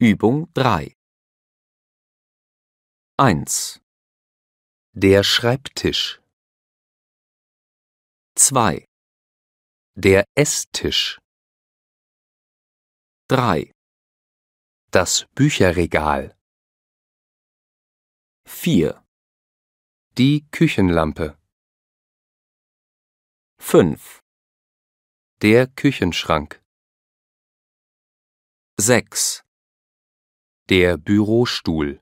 Übung 3 1. Der Schreibtisch 2. Der Esstisch 3. Das Bücherregal 4. Die Küchenlampe 5. Der Küchenschrank 6. Der Bürostuhl